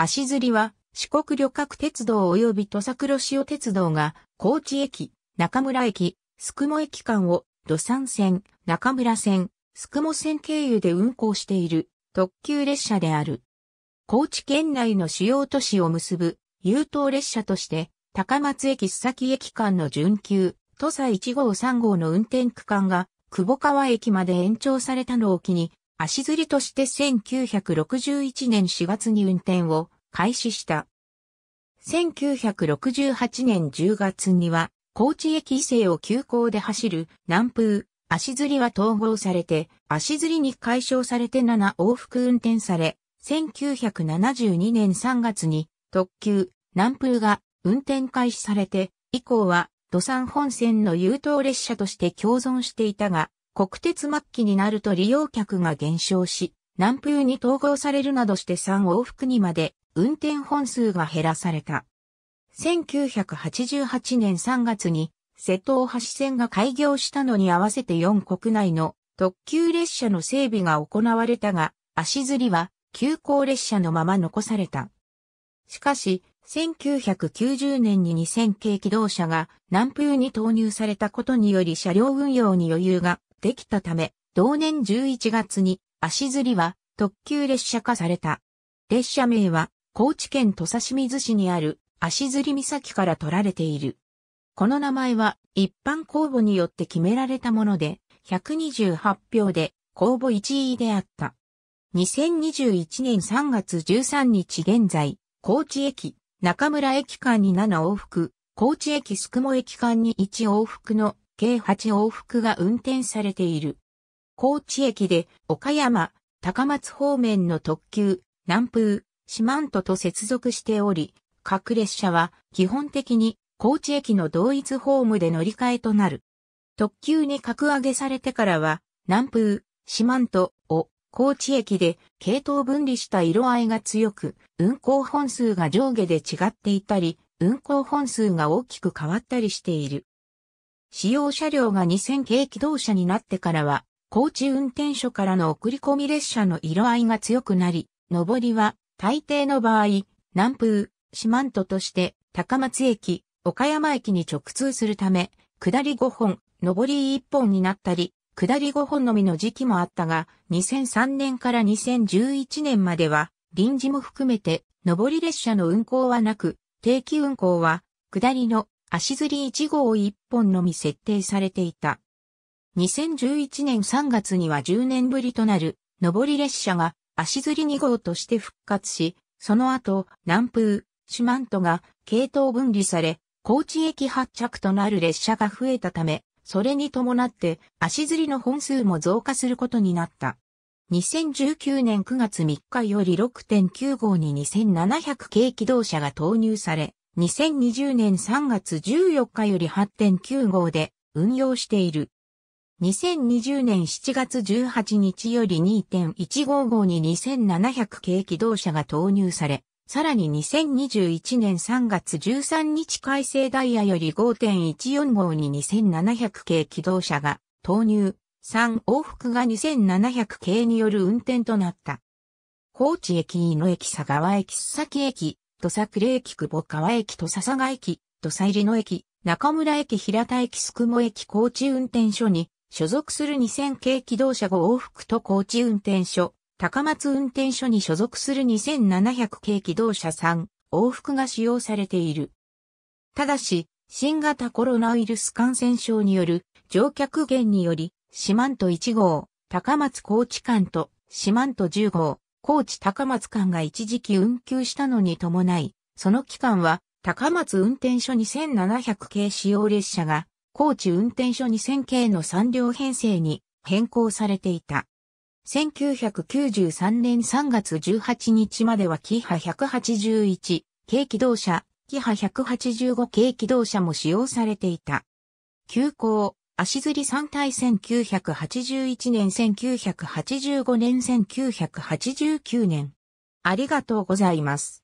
足摺りは四国旅客鉄道及び土佐黒潮鉄道が高知駅、中村駅、宿毛駅間を土産線、中村線、宿毛線経由で運行している特急列車である。高知県内の主要都市を結ぶ優等列車として高松駅須崎駅間の準急、土佐1号3号の運転区間が久保川駅まで延長されたのを機に足摺として1961年4月に運転を開始した。1968年10月には、高知駅伊勢を急行で走る南風、足摺は統合されて、足摺に解消されて7往復運転され、1972年3月に特急南風が運転開始されて、以降は土産本線の優等列車として共存していたが、国鉄末期になると利用客が減少し、南風に統合されるなどして3往復にまで運転本数が減らされた。1988年3月に瀬戸大橋線が開業したのに合わせて4国内の特急列車の整備が行われたが、足摺りは急行列車のまま残された。しかし、1990年に2000系機動車が南風に投入されたことにより車両運用に余裕ができたため、同年11月に足摺は特急列車化された。列車名は高知県土佐清水市にある足摺岬から取られている。この名前は一般公募によって決められたもので、128票で公募1位であった。2021年3月13日現在、高知駅、中村駅間に7往復、高知駅宿毛駅間に1往復の計8往復が運転されている。高知駅で岡山、高松方面の特急、南風、四万十と接続しており、各列車は基本的に高知駅の同一ホームで乗り換えとなる。特急に格上げされてからは、南風、四万十を高知駅で系統分離した色合いが強く、運行本数が上下で違っていたり、運行本数が大きく変わったりしている。使用車両が2000系機動車になってからは、高知運転所からの送り込み列車の色合いが強くなり、上りは大抵の場合、南風、四万十として高松駅、岡山駅に直通するため、下り5本、上り1本になったり、下り5本のみの時期もあったが、2003年から2011年までは、臨時も含めて、上り列車の運行はなく、定期運行は、下りの足釣り1号1本のみ設定されていた。2011年3月には10年ぶりとなる、上り列車が足釣り2号として復活し、その後、南風、四万十が系統分離され、高知駅発着となる列車が増えたため、それに伴って足釣りの本数も増加することになった。2019年9月3日より6.9号に2700系機動車が投入され、2020年3月14日より8.9号で運用している。2020年7月18日より2 1 5号に2700系機動車が投入され、さらに2021年3月13日改正ダイヤより5.14号に2700系機動車が投入、3往復が2700系による運転となった。高知駅井野駅佐川駅須崎駅土佐呉駅久保川駅土佐佐賀駅、土佐入野駅、中村駅平田駅宿毛駅高知運転所に、所属する2000系機動車5往復と高知運転所、高松運転所に所属する2700系機動車3往復が使用されている。ただし、新型コロナウイルス感染症による乗客減により、四万十1号、高松高知間と四万十10号、高知高松間が一時期運休したのに伴い、その期間は高松運転所2700系使用列車が高知運転所2000系の3両編成に変更されていた。1993年3月18日まではキハ181軽機動車、キハ185軽機動車も使用されていた。急行、足摺3対1981年1985年1989年。ありがとうございます。